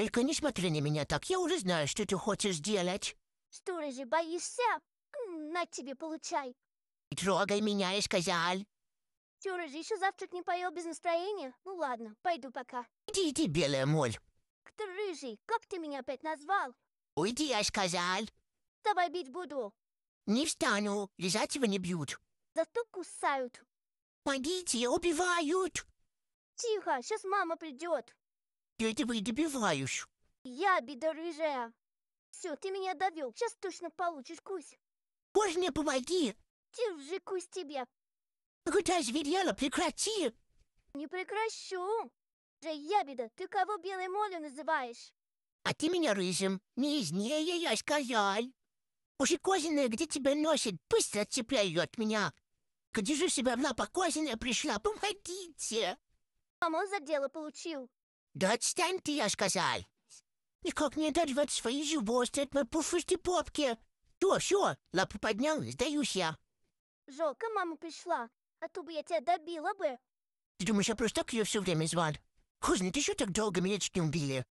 Только не смотри на меня так, я уже знаю, что ты хочешь делать. Что же, боишься? На тебе получай. Не трогай меня, я сказал. Что же, еще завтрак не поел без настроения? Ну ладно, пойду пока. Иди, иди, белая моль. Кто рыжий? Как ты меня опять назвал? Уйди, я сказал. С тобой бить буду. Не встану, лежать его не бьют. Зато кусают. Помогите, убивают. Тихо, сейчас мама придет. Я этого и добиваюсь. Я бедорыжая. Все, ты меня довел. Сейчас точно получишь кусь. Боже, мне помоги. Держи кусь тебе. Куда зверела, прекрати. Не прекращу. Же ябеда, ты кого белой молью называешь? А ты меня рыжим. Не из изнее я сказал. Уже козиная, где тебя носит, быстро отцепляй меня. Когда же Держи себя в лапах, козиная пришла, помогите. Мама за дело получил. Да Доотстаньте, я сказал. Никак не оторвать свои зубости от мопуфустой попки. То, все, лапу поднял, сдаюсь я. Жалко, мама пришла, а то бы я тебя добила бы. Ты думаешь, я просто так ее все время звал? Кузня, ты что так долго меня чуть не убили?